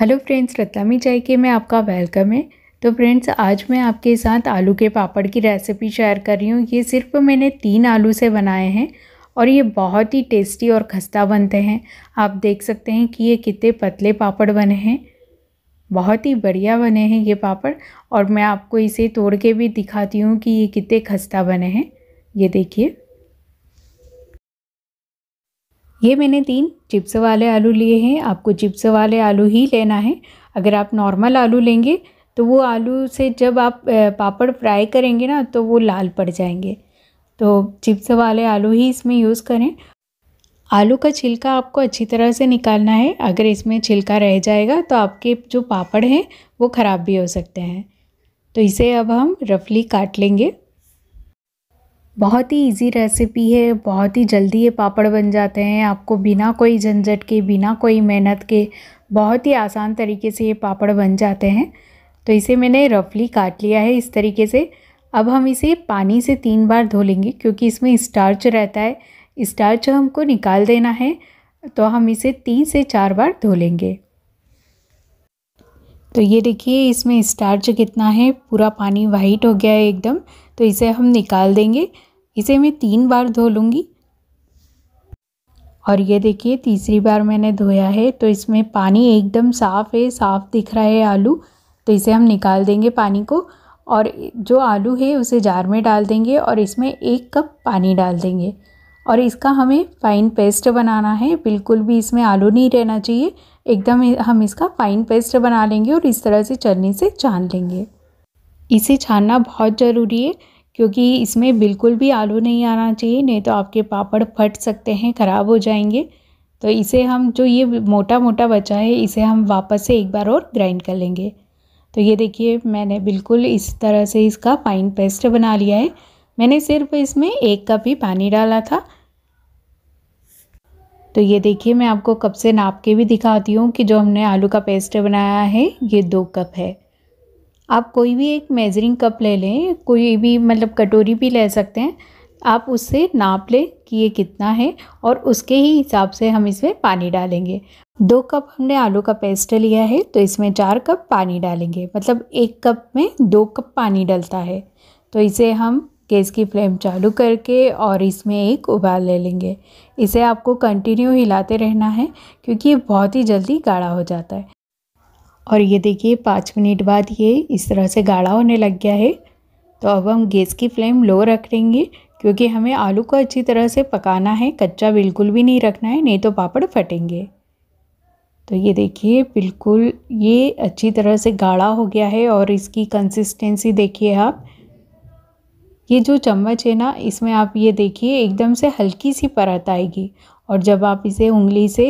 hello friends Ratlami चाय के में आपका वेलकम है तो फ्रेंड्स आज मैं आपके साथ आलू के पापड़ की रेसिपी शेयर कर रही हूँ ये सिर्फ मैंने तीन आलू से बनाए हैं और ये बहुत ही टेस्टी और खस्ता बनते हैं आप देख सकते हैं कि ये कितने पतले पापड़ बने हैं बहुत ही बढ़िया बने हैं ये पापड़ और मैं आपको इसे तोड़ के भी दिखाती हूँ कि ये कितने खस्ता बने हैं ये देखिए ये मैंने तीन चिप्स वाले आलू लिए हैं आपको चिप्स वाले आलू ही लेना है अगर आप नॉर्मल आलू लेंगे तो वो आलू से जब आप पापड़ फ्राई करेंगे ना तो वो लाल पड़ जाएंगे तो चिप्स वाले आलू ही इसमें यूज़ करें आलू का छिलका आपको अच्छी तरह से निकालना है अगर इसमें छिलका रह जाएगा तो आपके जो पापड़ हैं वो ख़राब भी हो सकते हैं तो इसे अब हम रफली काट लेंगे बहुत ही इजी रेसिपी है बहुत ही जल्दी ये पापड़ बन जाते हैं आपको बिना कोई झंझट के बिना कोई मेहनत के बहुत ही आसान तरीके से ये पापड़ बन जाते हैं तो इसे मैंने रफली काट लिया है इस तरीके से अब हम इसे पानी से तीन बार धो लेंगे क्योंकि इसमें स्टार्च रहता है स्टार्च हमको निकाल देना है तो हम इसे तीन से चार बार धो लेंगे तो ये देखिए इसमें स्टार्च कितना है पूरा पानी वाइट हो गया है एकदम तो इसे हम निकाल देंगे इसे मैं तीन बार धो लूँगी और ये देखिए तीसरी बार मैंने धोया है तो इसमें पानी एकदम साफ़ है साफ़ दिख रहा है आलू तो इसे हम निकाल देंगे पानी को और जो आलू है उसे जार में डाल देंगे और इसमें एक कप पानी डाल देंगे और इसका हमें फ़ाइन पेस्ट बनाना है बिल्कुल भी इसमें आलू नहीं रहना चाहिए एकदम हम इसका फ़ाइन पेस्ट बना लेंगे और इस तरह से चलनी से छान लेंगे इसे छानना बहुत ज़रूरी है क्योंकि इसमें बिल्कुल भी आलू नहीं आना चाहिए नहीं तो आपके पापड़ फट सकते हैं ख़राब हो जाएंगे तो इसे हम जो ये मोटा मोटा बचा है इसे हम वापस से एक बार और ग्राइंड कर लेंगे तो ये देखिए मैंने बिल्कुल इस तरह से इसका फाइन पेस्ट बना लिया है मैंने सिर्फ इसमें एक कप ही पानी डाला था तो ये देखिए मैं आपको कप से नाप के भी दिखाती हूँ कि जो हमने आलू का पेस्ट बनाया है ये दो कप है आप कोई भी एक मेज़रिंग कप ले लें कोई भी मतलब कटोरी भी ले सकते हैं आप उससे नाप लें कि ये कितना है और उसके ही हिसाब से हम इसमें पानी डालेंगे दो कप हमने आलू का पेस्ट लिया है तो इसमें चार कप पानी डालेंगे मतलब एक कप में दो कप पानी डलता है तो इसे हम गैस की फ्लेम चालू करके और इसमें एक उबाल ले लेंगे इसे आपको कंटिन्यू हिलाते रहना है क्योंकि ये बहुत ही जल्दी गाढ़ा हो जाता है और ये देखिए पाँच मिनट बाद ये इस तरह से गाढ़ा होने लग गया है तो अब हम गैस की फ्लेम लो रख लेंगे क्योंकि हमें आलू को अच्छी तरह से पकाना है कच्चा बिल्कुल भी नहीं रखना है नहीं तो पापड़ फटेंगे तो ये देखिए बिल्कुल ये अच्छी तरह से गाढ़ा हो गया है और इसकी कंसिस्टेंसी देखिए आप ये जो चम्मच है ना इसमें आप ये देखिए एकदम से हल्की सी परत आएगी और जब आप इसे उंगली से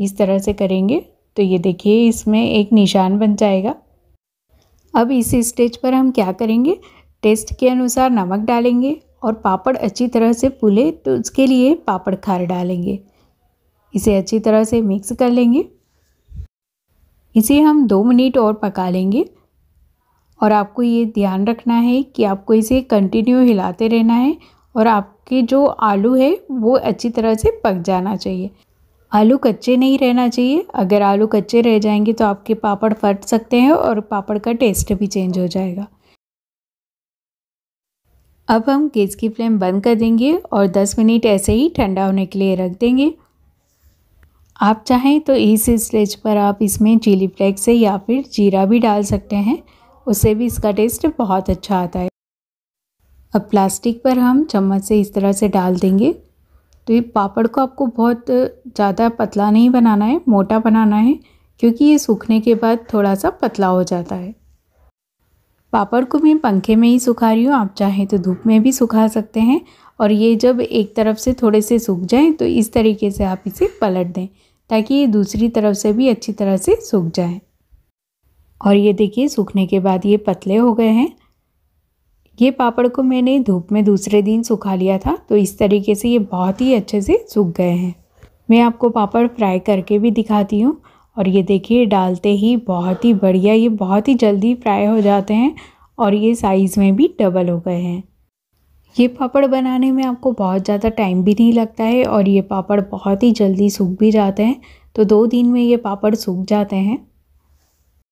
इस तरह से करेंगे तो ये देखिए इसमें एक निशान बन जाएगा अब इस स्टेज पर हम क्या करेंगे टेस्ट के अनुसार नमक डालेंगे और पापड़ अच्छी तरह से फूले तो उसके लिए पापड़ खार डालेंगे इसे अच्छी तरह से मिक्स कर लेंगे इसे हम दो मिनट और पका लेंगे और आपको ये ध्यान रखना है कि आपको इसे कंटिन्यू हिलाते रहना है और आपके जो आलू है वो अच्छी तरह से पक जाना चाहिए आलू कच्चे नहीं रहना चाहिए अगर आलू कच्चे रह जाएंगे तो आपके पापड़ फट सकते हैं और पापड़ का टेस्ट भी चेंज हो जाएगा अब हम गैस की फ्लेम बंद कर देंगे और 10 मिनट ऐसे ही ठंडा होने के लिए रख देंगे आप चाहें तो इस स्टेज पर आप इसमें चिली फ्लेक्स या फिर जीरा भी डाल सकते हैं उससे भी इसका टेस्ट बहुत अच्छा आता है अब प्लास्टिक पर हम चम्मच से इस तरह से डाल देंगे तो ये पापड़ को आपको बहुत ज़्यादा पतला नहीं बनाना है मोटा बनाना है क्योंकि ये सूखने के बाद थोड़ा सा पतला हो जाता है पापड़ को मैं पंखे में ही सुखा रही हूँ आप चाहें तो धूप में भी सुखा सकते हैं और ये जब एक तरफ से थोड़े से सूख जाए तो इस तरीके से आप इसे पलट दें ताकि ये दूसरी तरफ से भी अच्छी तरह से सूख जाएँ और ये देखिए सूखने के बाद ये पतले हो गए हैं ये पापड़ को मैंने धूप में दूसरे दिन सुखा लिया था तो इस तरीके से ये बहुत ही अच्छे से सूख गए हैं मैं आपको पापड़ फ्राई करके भी दिखाती हूँ और ये देखिए डालते ही बहुत ही बढ़िया ये बहुत ही जल्दी फ्राई हो जाते हैं और ये साइज़ में भी डबल हो गए हैं ये पापड़ बनाने में आपको बहुत ज़्यादा टाइम भी नहीं लगता है और ये पापड़ बहुत ही जल्दी सूख भी जाते हैं तो दो दिन में ये पापड़ सूख जाते हैं